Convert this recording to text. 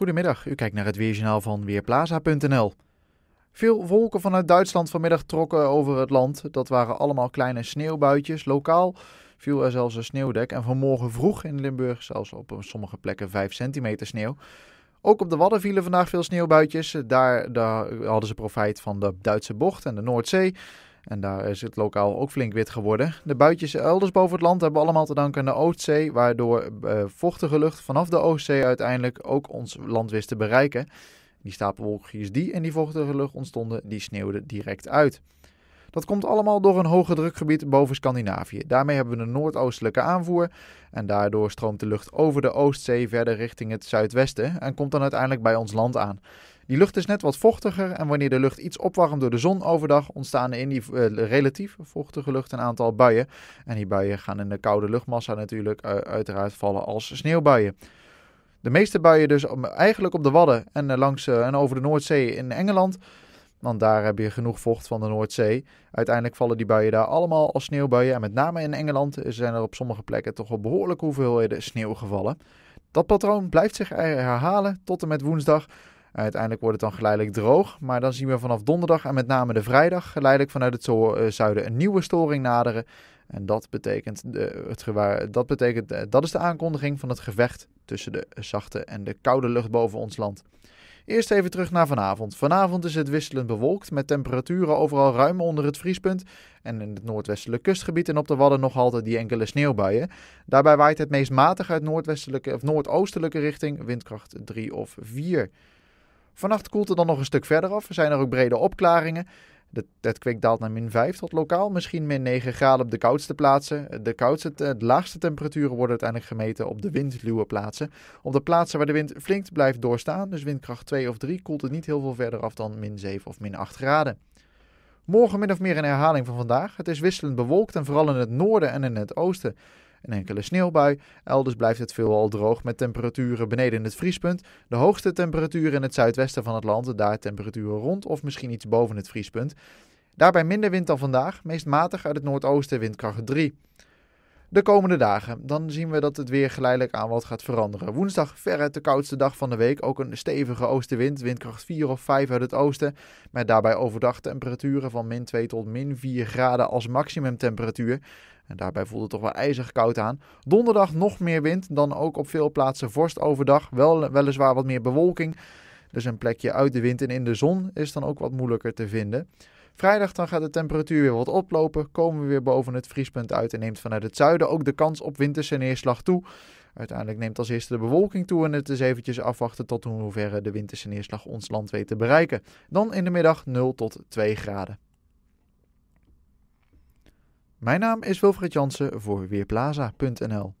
Goedemiddag, u kijkt naar het weerjournaal van Weerplaza.nl. Veel wolken vanuit Duitsland vanmiddag trokken over het land. Dat waren allemaal kleine sneeuwbuitjes. Lokaal viel er zelfs een sneeuwdek en vanmorgen vroeg in Limburg zelfs op sommige plekken 5 centimeter sneeuw. Ook op de Wadden vielen vandaag veel sneeuwbuitjes. Daar, daar hadden ze profijt van de Duitse bocht en de Noordzee. En daar is het lokaal ook flink wit geworden. De buitjes elders boven het land hebben allemaal te danken aan de Oostzee, waardoor eh, vochtige lucht vanaf de Oostzee uiteindelijk ook ons land wist te bereiken. Die stapelwolkjes die en die vochtige lucht ontstonden, die sneeuwden direct uit. Dat komt allemaal door een hoge drukgebied boven Scandinavië. Daarmee hebben we een noordoostelijke aanvoer en daardoor stroomt de lucht over de Oostzee verder richting het zuidwesten en komt dan uiteindelijk bij ons land aan. Die lucht is net wat vochtiger en wanneer de lucht iets opwarmt door de zon overdag, ontstaan er in die eh, relatief vochtige lucht een aantal buien. En die buien gaan in de koude luchtmassa natuurlijk eh, uiteraard vallen als sneeuwbuien. De meeste buien dus eigenlijk op de Wadden en eh, langs en over de Noordzee in Engeland. Want daar heb je genoeg vocht van de Noordzee. Uiteindelijk vallen die buien daar allemaal als sneeuwbuien. En met name in Engeland zijn er op sommige plekken toch wel behoorlijke hoeveelheden sneeuw gevallen. Dat patroon blijft zich herhalen tot en met woensdag. Uiteindelijk wordt het dan geleidelijk droog, maar dan zien we vanaf donderdag en met name de vrijdag geleidelijk vanuit het eh, zuiden een nieuwe storing naderen. En dat betekent, het gewaar, dat, betekent eh, dat is de aankondiging van het gevecht tussen de zachte en de koude lucht boven ons land. Eerst even terug naar vanavond. Vanavond is het wisselend bewolkt met temperaturen overal ruim onder het vriespunt en in het noordwestelijk kustgebied en op de Wadden nog altijd die enkele sneeuwbuien. Daarbij waait het meest matig uit noordwestelijke of noordoostelijke richting, windkracht 3 of 4. Vannacht koelt het dan nog een stuk verder af. Er zijn er ook brede opklaringen. De, het kwik daalt naar min 5 tot lokaal, misschien min 9 graden op de koudste plaatsen. De, koudste, de laagste temperaturen worden uiteindelijk gemeten op de windluwe plaatsen. Op de plaatsen waar de wind flink blijft doorstaan, dus windkracht 2 of 3, koelt het niet heel veel verder af dan min 7 of min 8 graden. Morgen min of meer een herhaling van vandaag. Het is wisselend bewolkt en vooral in het noorden en in het oosten een enkele sneeuwbui. Elders blijft het veelal droog met temperaturen beneden het vriespunt. De hoogste temperaturen in het zuidwesten van het land, daar temperaturen rond of misschien iets boven het vriespunt. Daarbij minder wind dan vandaag, meest matig uit het noordoosten windkracht 3 de komende dagen. Dan zien we dat het weer geleidelijk aan wat gaat veranderen. Woensdag verre de koudste dag van de week. Ook een stevige oostenwind, windkracht 4 of 5 uit het oosten. Met daarbij overdag temperaturen van min 2 tot min 4 graden als maximumtemperatuur. En daarbij voelt het toch wel ijzig koud aan. Donderdag nog meer wind, dan ook op veel plaatsen vorst overdag. Wel weliswaar wat meer bewolking. Dus een plekje uit de wind en in de zon is dan ook wat moeilijker te vinden. Vrijdag dan gaat de temperatuur weer wat oplopen, komen we weer boven het vriespunt uit en neemt vanuit het zuiden ook de kans op winterse neerslag toe. Uiteindelijk neemt als eerste de bewolking toe en het is eventjes afwachten tot in hoeverre de winterse neerslag ons land weet te bereiken. Dan in de middag 0 tot 2 graden. Mijn naam is Wilfried Jansen voor Weerplaza.nl